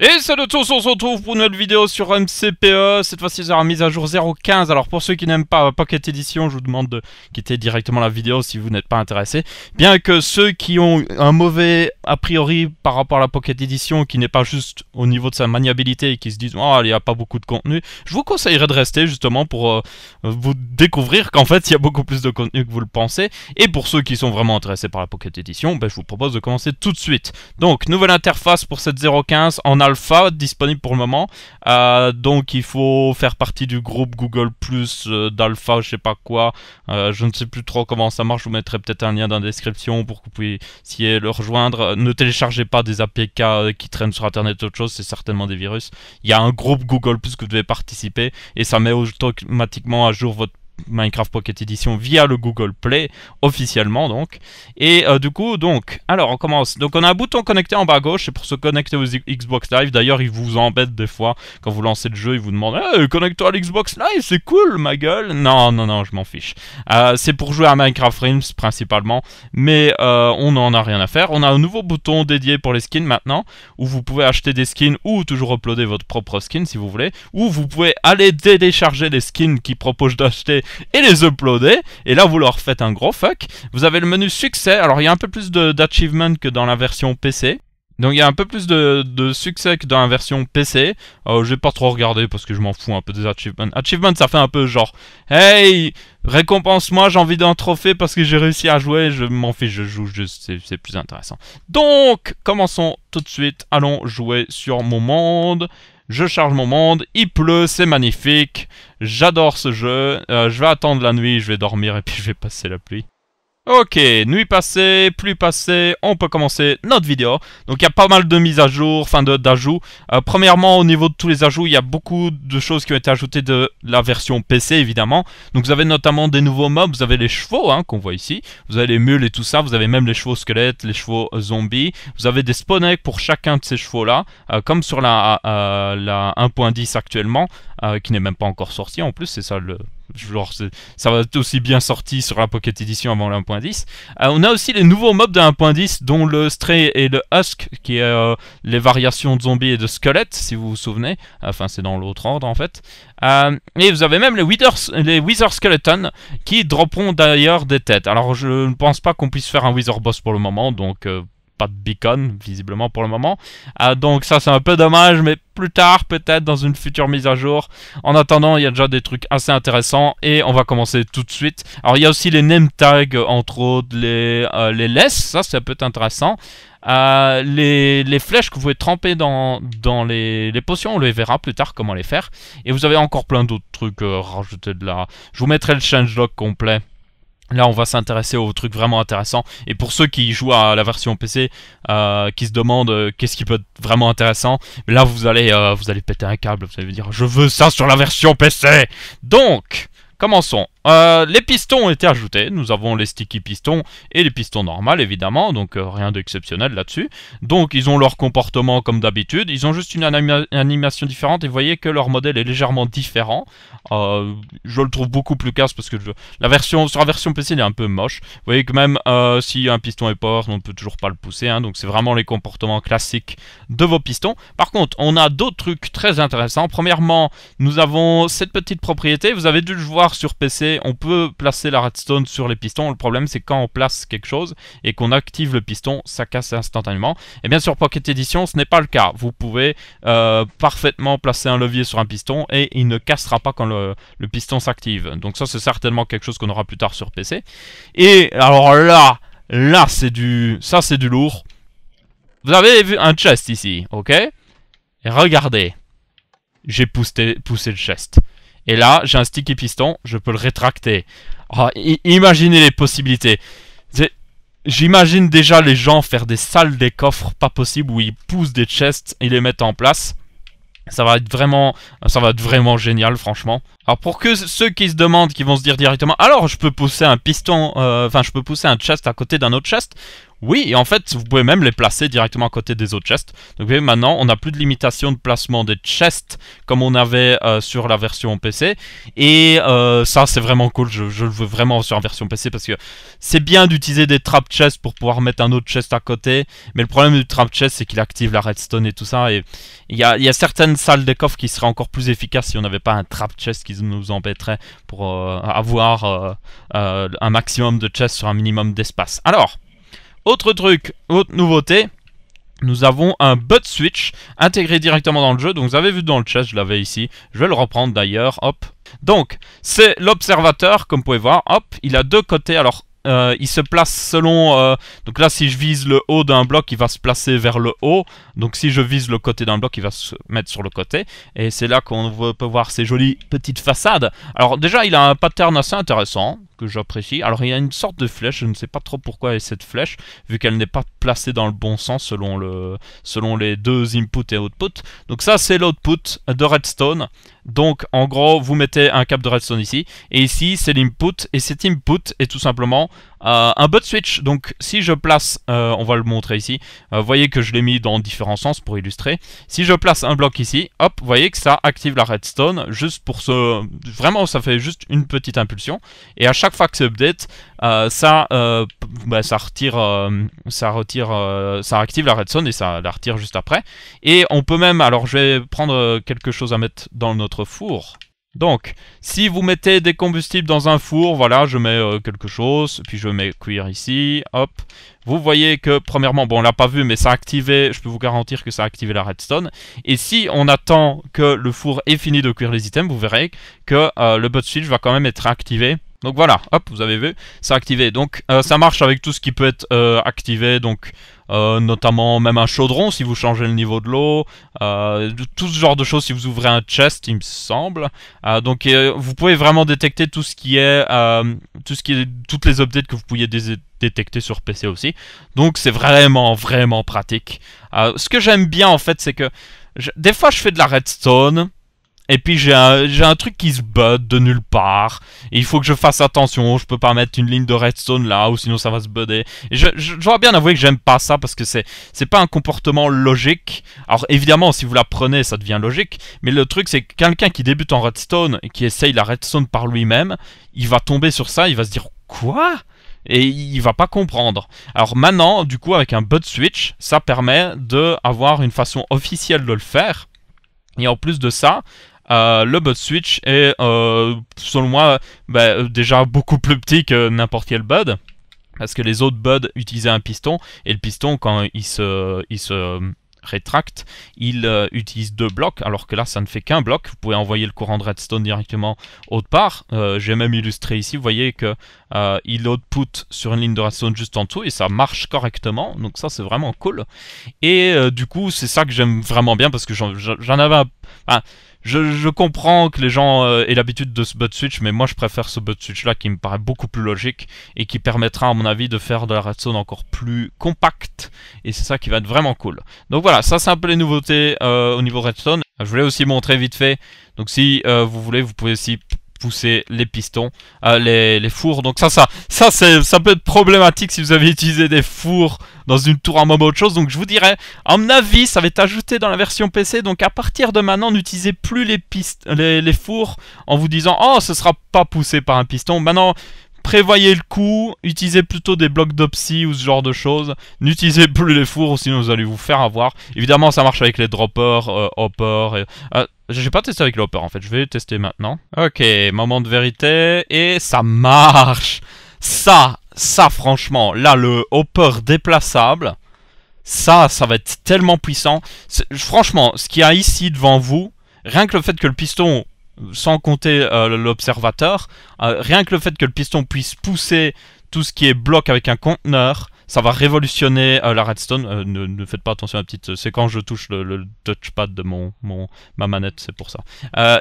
Et salut tous, on se retrouve pour une nouvelle vidéo sur MCPE, cette fois-ci sur la mise à jour 0.15, alors pour ceux qui n'aiment pas euh, Pocket Edition, je vous demande de quitter directement la vidéo si vous n'êtes pas intéressé, bien que ceux qui ont un mauvais a priori par rapport à la Pocket Edition, qui n'est pas juste au niveau de sa maniabilité et qui se disent « Oh, il n'y a pas beaucoup de contenu », je vous conseillerais de rester justement pour euh, vous découvrir qu'en fait il y a beaucoup plus de contenu que vous le pensez, et pour ceux qui sont vraiment intéressés par la Pocket Edition, ben, je vous propose de commencer tout de suite. Donc, nouvelle interface pour cette 0.15, en alpha disponible pour le moment. Euh, donc il faut faire partie du groupe Google Plus euh, d'alpha, je sais pas quoi. Euh, je ne sais plus trop comment ça marche. Je vous mettrai peut-être un lien dans la description pour que vous puissiez le rejoindre. Ne téléchargez pas des APK qui traînent sur Internet ou autre chose, c'est certainement des virus. Il y a un groupe Google Plus que vous devez participer et ça met automatiquement à jour votre Minecraft Pocket Edition via le Google Play, officiellement donc. Et euh, du coup, donc, alors on commence. Donc on a un bouton connecté en bas à gauche, c'est pour se connecter aux Xbox Live. D'ailleurs, il vous embête des fois quand vous lancez le jeu, il vous demande hey, connecte-toi à l'Xbox Live, c'est cool ma gueule. Non, non, non, je m'en fiche. Euh, c'est pour jouer à Minecraft Realms principalement, mais euh, on n'en a rien à faire. On a un nouveau bouton dédié pour les skins maintenant, où vous pouvez acheter des skins ou toujours uploader votre propre skin si vous voulez, ou vous pouvez aller télécharger les skins qui proposent d'acheter et les uploader. Et là, vous leur faites un gros fuck. Vous avez le menu succès. Alors, il y a un peu plus d'achievement que dans la version PC. Donc il y a un peu plus de, de succès que dans la version PC. Oh, je vais pas trop regarder parce que je m'en fous un peu des achievements. Achievement ça fait un peu genre Hey Récompense-moi, j'ai envie d'un trophée parce que j'ai réussi à jouer, je m'en fiche, je joue juste, c'est plus intéressant. Donc commençons tout de suite, allons jouer sur mon monde je charge mon monde, il pleut, c'est magnifique, j'adore ce jeu, euh, je vais attendre la nuit, je vais dormir et puis je vais passer la pluie. Ok, nuit passée, pluie passée, on peut commencer notre vidéo. Donc il y a pas mal de mises à jour, enfin d'ajouts. Euh, premièrement, au niveau de tous les ajouts, il y a beaucoup de choses qui ont été ajoutées de la version PC, évidemment. Donc vous avez notamment des nouveaux mobs, vous avez les chevaux, hein, qu'on voit ici. Vous avez les mules et tout ça, vous avez même les chevaux squelettes, les chevaux euh, zombies. Vous avez des spawn pour chacun de ces chevaux-là, euh, comme sur la, la 1.10 actuellement, qui n'est même pas encore sortie en plus, c'est ça le genre, ça va être aussi bien sorti sur la Pocket Edition avant la 1.10. Euh, on a aussi les nouveaux mobs de 1.10, dont le Stray et le Husk, qui est euh, les variations de zombies et de squelettes, si vous vous souvenez. Enfin, c'est dans l'autre ordre en fait. Euh, et vous avez même les Withers, les Wither Skeleton, qui dropperont d'ailleurs des têtes. Alors, je ne pense pas qu'on puisse faire un Wither Boss pour le moment, donc pas de beacon, visiblement pour le moment. Euh, donc ça c'est un peu dommage, mais plus tard peut-être dans une future mise à jour. En attendant, il y a déjà des trucs assez intéressants et on va commencer tout de suite. Alors il y a aussi les name tags, entre autres les, euh, les less, ça c'est peut être intéressant. Euh, les, les, flèches que vous pouvez tremper dans, dans les, les, potions, on les verra plus tard comment les faire. Et vous avez encore plein d'autres trucs euh, rajoutés de là. Je vous mettrai le changelog complet Là, on va s'intéresser aux trucs vraiment intéressants. Et pour ceux qui jouent à la version PC, euh, qui se demandent euh, qu'est-ce qui peut être vraiment intéressant, là, vous allez, euh, vous allez péter un câble. Vous allez dire, je veux ça sur la version PC. Donc, commençons. Euh, les pistons ont été ajoutés, nous avons les sticky pistons et les pistons normales évidemment, donc euh, rien d'exceptionnel là-dessus. Donc ils ont leur comportement comme d'habitude, ils ont juste une animation différente et vous voyez que leur modèle est légèrement différent. Euh, je le trouve beaucoup plus casse parce que la version, sur la version PC il est un peu moche. Vous voyez que même si un piston est port, on ne peut toujours pas le pousser, hein. donc c'est vraiment les comportements classiques de vos pistons. Par contre, on a d'autres trucs très intéressants. Premièrement, nous avons cette petite propriété, vous avez dû le voir sur PC on peut placer la redstone sur les pistons. Le problème, c'est quand on place quelque chose et qu'on active le piston, ça casse instantanément. Et bien sur Pocket Edition, ce n'est pas le cas. Vous pouvez euh, parfaitement placer un levier sur un piston et il ne cassera pas quand le, piston s'active. Donc ça, c'est certainement quelque chose qu'on aura plus tard sur PC. Et alors là, là, c'est du, ça, c'est du lourd. Vous avez vu un chest ici, ok regardez, j'ai poussé, poussé le chest. Et là, j'ai un stick et piston, je peux le rétracter. Oh, imaginez les possibilités. J'imagine déjà les gens faire des salles des coffres pas possibles où ils poussent des chests et les mettent en place. Ça va être vraiment, ça va être vraiment génial, franchement. Alors pour que ceux qui se demandent, qui vont se dire directement, alors je peux pousser un piston, euh, enfin je peux pousser un chest à côté d'un autre chest, oui, et en fait, vous pouvez même les placer directement à côté des autres chests. Donc vous voyez, maintenant, on n'a plus de limitation de placement des chests comme on avait euh, sur la version PC. Et euh, ça, c'est vraiment cool. Je, le veux vraiment sur la version PC parce que c'est bien d'utiliser des trap chests pour pouvoir mettre un autre chest à côté. Mais le problème du trap chest, c'est qu'il active la redstone et tout ça. Et il y a, certaines salles des coffres qui seraient encore plus efficaces si on n'avait pas un trap chest qui nous embêterait pour euh, avoir euh, euh, un maximum de chess sur un minimum d'espace. Alors, autre truc, autre nouveauté, nous avons un butt switch intégré directement dans le jeu. Donc vous avez vu dans le chat, je l'avais ici. Je vais le reprendre d'ailleurs, hop. Donc, c'est l'observateur, comme vous pouvez voir, hop, il a deux côtés. Alors, euh, il se place selon... Euh, donc là, si je vise le haut d'un bloc, il va se placer vers le haut. Donc si je vise le côté d'un bloc, il va se mettre sur le côté. Et c'est là qu'on peut voir ces jolies petites façades. Alors déjà, il a un pattern assez intéressant que j'apprécie. Alors il y a une sorte de flèche, je ne sais pas trop pourquoi cette flèche, vu qu'elle n'est pas placée dans le bon sens selon, le, selon les deux inputs et outputs. Donc ça c'est l'output de redstone. Donc en gros vous mettez un cap de redstone ici, et ici c'est l'input, et cet input est tout simplement euh, un butt switch, donc si je place, euh, on va le montrer ici, euh, vous voyez que je l'ai mis dans différents sens pour illustrer. Si je place un bloc ici, hop, vous voyez que ça active la redstone, juste pour ce... Vraiment, ça fait juste une petite impulsion. Et à chaque fois que c'est update, ça, bah, ça retire, ça, retire ça active la redstone et ça la retire juste après. Et on peut même, alors je vais prendre quelque chose à mettre dans notre four donc, si vous mettez des combustibles dans un four, voilà, je mets euh, quelque chose, puis je mets cuire ici, hop. Vous voyez que, premièrement, bon, on l'a pas vu, mais ça a activé, je peux vous garantir que ça a activé la redstone. Et si on attend que le four ait fini de cuire les items, vous verrez que euh, le bot switch va quand même être activé. Donc voilà, hop, vous avez vu, ça a activé. Donc euh, ça marche avec tout ce qui peut être activé, donc euh, notamment même un chaudron si vous changez le niveau de l'eau, euh, tout ce genre de choses si vous ouvrez un chest, il me semble. Euh, donc vous pouvez vraiment détecter tout ce qui est, tout ce qui est, toutes les updates que vous pouviez détecter sur PC aussi. Donc c'est vraiment vraiment pratique. ce que j'aime bien en fait, c'est que des fois je fais de la redstone. Et puis j'ai un, truc qui se bud de nulle part. il faut que je fasse attention. Je peux pas mettre une ligne de redstone là, ou sinon ça va se budder. je, bien avouer que j'aime pas ça parce que c'est pas un comportement logique. Alors évidemment, si vous la prenez, ça devient logique. Mais le truc, c'est que quelqu'un qui débute en redstone et qui essaye la redstone par lui-même, il va tomber sur ça, il va se dire quoi et il va pas comprendre. Alors maintenant, du coup, avec un bud switch, ça permet d'avoir une façon officielle de le faire. Et en plus de ça, euh, le bud switch est, euh, selon moi, ben, déjà beaucoup plus petit que n'importe quel bud. Parce que les autres buds utilisaient un piston, et le piston, quand il se, il se rétracte, il euh, utilise deux blocs, alors que là ça ne fait qu'un bloc, vous pouvez envoyer le courant de redstone directement autre part, j'ai même illustré ici, vous voyez que il output sur une ligne de redstone juste en dessous et ça marche correctement, donc ça c'est vraiment cool, et du coup c'est ça que j'aime vraiment bien parce que j'en avais un je, comprends que les gens euh, aient l'habitude de ce butt switch, mais moi je préfère ce butt switch là qui me paraît beaucoup plus logique et qui permettra à mon avis de faire de la redstone encore plus compacte et c'est ça qui va être vraiment cool. Donc voilà, ça c'est un peu les nouveautés euh, au niveau redstone. Je voulais aussi montrer vite fait, donc si euh, vous voulez vous pouvez aussi pousser les pistons, euh, les, fours. Donc ça, ça, ça, ça peut être problématique si vous avez utilisé des fours dans une tour à moment autre chose. Donc je vous dirais, à mon avis, ça va être ajouté dans la version PC. Donc à partir de maintenant, n'utilisez plus les, pistes, les, les fours en vous disant « Oh, ce sera pas poussé par un piston ». Maintenant, prévoyez le coup, utilisez plutôt des blocs d'opsie ou ce genre de choses. N'utilisez plus les fours, sinon vous allez vous faire avoir. Évidemment, ça marche avec les droppers, euh, hoppers... Euh, je j'ai pas testé avec hopper, en fait, je vais tester maintenant. Ok, moment de vérité, et ça marche Ça, ça franchement, là le hopper déplaçable, ça, ça va être tellement puissant. Franchement, ce qu'il y a ici devant vous, rien que le fait que le piston sans compter euh, l'observateur, euh, rien que le fait que le piston puisse pousser tout ce qui est bloc avec un conteneur, ça va révolutionner euh, la redstone. ne, faites pas attention à la petite. C'est quand je touche le, touchpad de mon, ma manette, c'est pour ça.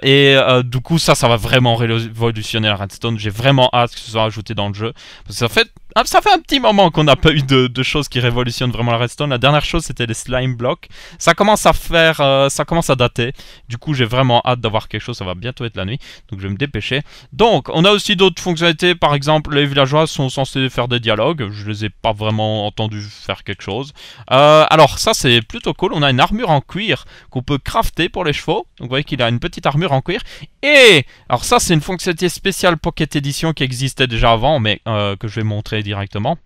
et du coup, ça, ça va vraiment révolutionner la redstone. J'ai vraiment hâte que ce soit ajouté dans le jeu. Parce que ça fait ah, ça fait un petit moment qu'on n'a pas eu de, choses qui révolutionnent vraiment la redstone. La dernière chose, c'était les slime blocks. Ça commence à faire, euh, ça commence à dater. Du coup, j'ai vraiment hâte d'avoir quelque chose. Ça va bientôt être la nuit, donc je vais me dépêcher. Donc, on a aussi d'autres fonctionnalités. Par exemple, les villageois sont censés faire des dialogues. Je les ai pas vraiment entendus faire quelque chose. Euh, alors, ça, c'est plutôt cool. On a une armure en cuir qu'on peut crafter pour les chevaux. Donc, vous voyez qu'il a une petite armure en cuir. Et alors, ça, c'est une fonctionnalité spéciale Pocket Edition qui existait déjà avant, mais euh, que je vais montrer directement.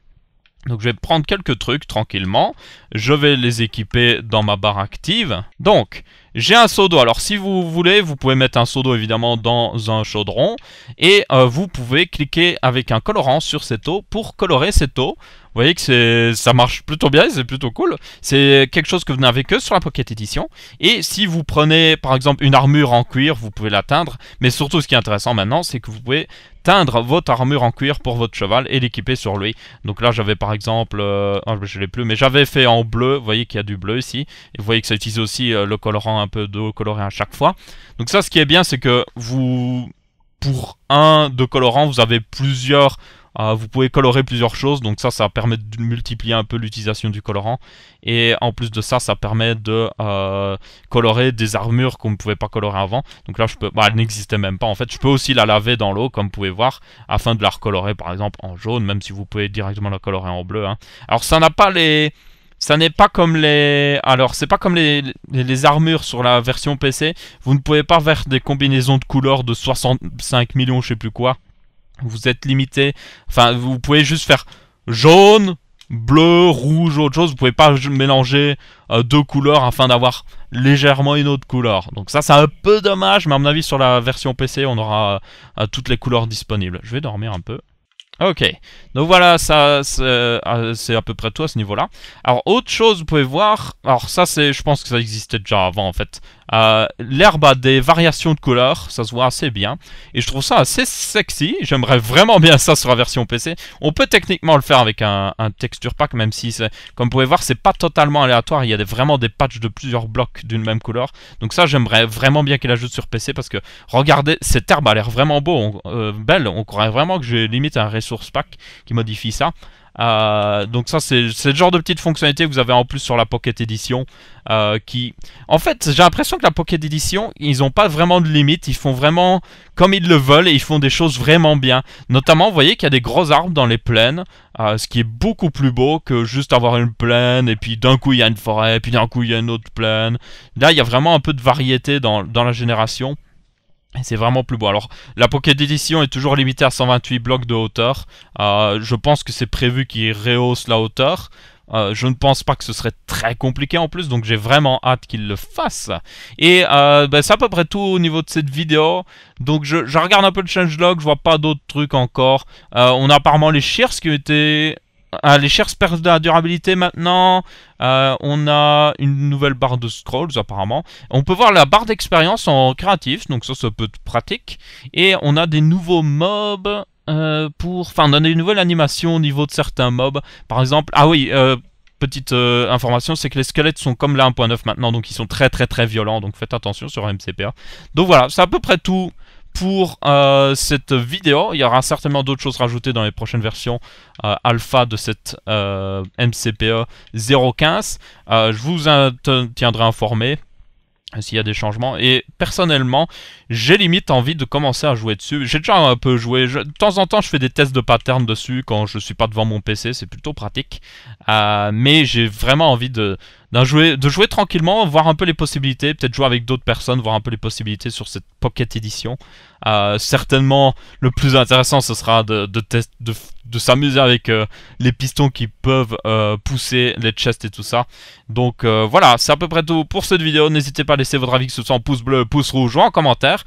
Donc je vais prendre quelques trucs tranquillement, je vais les équiper dans ma barre active. Donc j'ai un seau d'eau, alors si vous voulez vous pouvez mettre un seau d'eau évidemment dans un chaudron et euh, vous pouvez cliquer avec un colorant sur cette eau pour colorer cette eau vous voyez que ça marche plutôt bien, c'est plutôt cool. C'est quelque chose que vous n'avez que sur la Pocket Edition. Et si vous prenez par exemple une armure en cuir, vous pouvez la teindre. Mais surtout, ce qui est intéressant maintenant, c'est que vous pouvez teindre votre armure en cuir pour votre cheval et l'équiper sur lui. Donc là, j'avais par exemple, euh, ah, Je ne l'ai plus, mais j'avais fait en bleu. Vous voyez qu'il y a du bleu ici. Et vous voyez que ça utilise aussi euh, le colorant un peu de coloré à chaque fois. Donc ça, ce qui est bien, c'est que vous pour un de colorant, vous avez plusieurs ah, vous pouvez colorer plusieurs choses, donc ça, ça permet de multiplier un peu l'utilisation du colorant. Et en plus de ça, ça permet de euh, colorer des armures qu'on ne pouvait pas colorer avant. Donc là, je peux, bah, elle n'existait même pas en fait. Je peux aussi la laver dans l'eau, comme vous pouvez voir, afin de la recolorer par exemple en jaune, même si vous pouvez directement la colorer en bleu. Hein. Alors ça n'a pas les... Ça n'est pas comme les... Alors, c'est pas comme les, les, les, armures sur la version PC. Vous ne pouvez pas faire des combinaisons de couleurs de 65 millions, je sais plus quoi. Vous êtes limité. Enfin, vous pouvez juste faire jaune, bleu, rouge, autre chose. Vous pouvez pas mélanger euh, deux couleurs afin d'avoir légèrement une autre couleur. Donc ça, c'est un peu dommage, mais à mon avis, sur la version PC, on aura euh, toutes les couleurs disponibles. Je vais dormir un peu. Ok, donc voilà, ça euh, c'est à peu près tout à ce niveau-là. Alors autre chose, vous pouvez voir, alors ça c'est, je pense que ça existait déjà avant en fait. Euh, l'herbe a des variations de couleur, ça se voit assez bien. Et je trouve ça assez sexy. J'aimerais vraiment bien ça sur la version PC. On peut techniquement le faire avec un, texture pack, même si, comme vous pouvez voir, c'est pas totalement aléatoire. Il y a vraiment des patchs de plusieurs blocs d'une même couleur. Donc ça, j'aimerais vraiment bien qu'il ajoute sur PC parce que, regardez, cette herbe a l'air vraiment beau, euh, belle. On croirait vraiment que j'ai limite un resource pack qui modifie ça. Euh, donc ça, c'est le genre de petite fonctionnalité que vous avez en plus sur la Pocket Edition. Euh, qui, en fait, j'ai l'impression que la Pocket Edition, ils n'ont pas vraiment de limite. Ils font vraiment comme ils le veulent et ils font des choses vraiment bien. Notamment, vous voyez qu'il y a des gros arbres dans les plaines, euh, ce qui est beaucoup plus beau que juste avoir une plaine et puis d'un coup il y a une forêt, et puis d'un coup il y a une autre plaine. Là, il y a vraiment un peu de variété dans, dans la génération. C'est vraiment plus beau. Alors, la Pocket Edition est toujours limitée à 128 blocs de hauteur. Euh, je pense que c'est prévu qu'il rehausse la hauteur. Euh, je ne pense pas que ce serait très compliqué en plus, donc j'ai vraiment hâte qu'il le fasse. Et euh, ben, c'est à peu près tout au niveau de cette vidéo. Donc je, regarde un peu le changelog, je vois pas d'autres trucs encore. on a apparemment les shears qui ont été les chairs perdent de la durabilité maintenant. Euh, on a une nouvelle barre de scrolls apparemment. On peut voir la barre d'expérience en créatif, donc ça, ça peut être pratique. Et on a des nouveaux mobs euh, pour... Enfin, on a des nouvelles au niveau de certains mobs. Par exemple... Ah oui, euh, petite information, c'est que les squelettes sont comme la 1.9 maintenant, donc ils sont très très très violents, donc faites attention sur MCPA. Donc voilà, c'est à peu près tout pour euh, cette vidéo. Il y aura certainement d'autres choses rajoutées dans les prochaines versions euh, alpha de cette euh, MCPE 015. je vous tiendrai informé s'il y a des changements. Et personnellement, j'ai limite envie de commencer à jouer dessus. J'ai déjà un peu joué. de temps en temps, je fais des tests de patterns dessus quand je suis pas devant mon PC. C'est plutôt pratique. mais j'ai vraiment envie de de jouer tranquillement, voir un peu les possibilités, peut-être jouer avec d'autres personnes, voir un peu les possibilités sur cette Pocket Edition. Euh, certainement, le plus intéressant, ce sera de, s'amuser avec euh, les pistons qui peuvent euh, pousser, les chests et tout ça. Donc voilà, c'est à peu près tout pour cette vidéo. N'hésitez pas à laisser votre avis que ce soit en pouce bleu, pouce rouge ou en commentaire.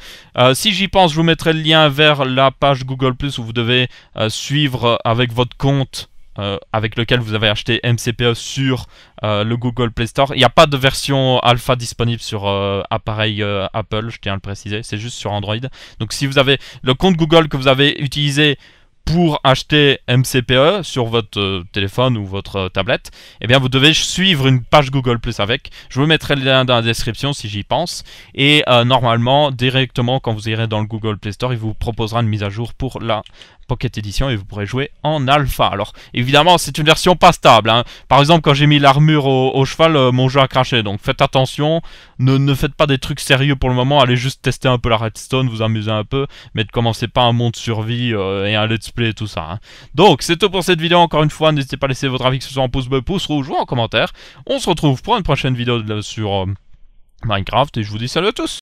si j'y pense, je vous mettrai le lien vers la page Google+, Plus où vous devez suivre avec votre compte euh, avec lequel vous avez acheté MCPE sur euh, le Google Play Store. Il n'y a pas de version euh, alpha disponible sur appareil Apple, je tiens à le préciser, c'est juste sur Android. Donc si vous avez le compte Google que vous avez utilisé pour acheter MCPE sur votre euh, téléphone ou votre euh, tablette, eh bien vous devez suivre une page Google Plus avec. Je vous mettrai le lien dans la description si j'y pense. Et euh, normalement, directement quand vous irez dans le Google Play Store, il vous proposera une mise à jour pour la Pocket Edition et vous pourrez jouer en alpha. Alors évidemment, c'est une version pas stable. Hein. Par exemple, quand j'ai mis l'armure au, cheval, mon jeu a craché. Donc faites attention, ne, ne faites pas des trucs sérieux pour le moment. Allez juste tester un peu la redstone, vous amuser un peu, mais ne commencez pas un monde survie et un let's tout ça. Hein. Donc, c'est tout pour cette vidéo. Encore une fois, n'hésitez pas à laisser votre avis, que ce soit en pouce bleu, pouce rouge ou en commentaire. On se retrouve pour une prochaine vidéo sur euh, Minecraft et je vous dis salut à tous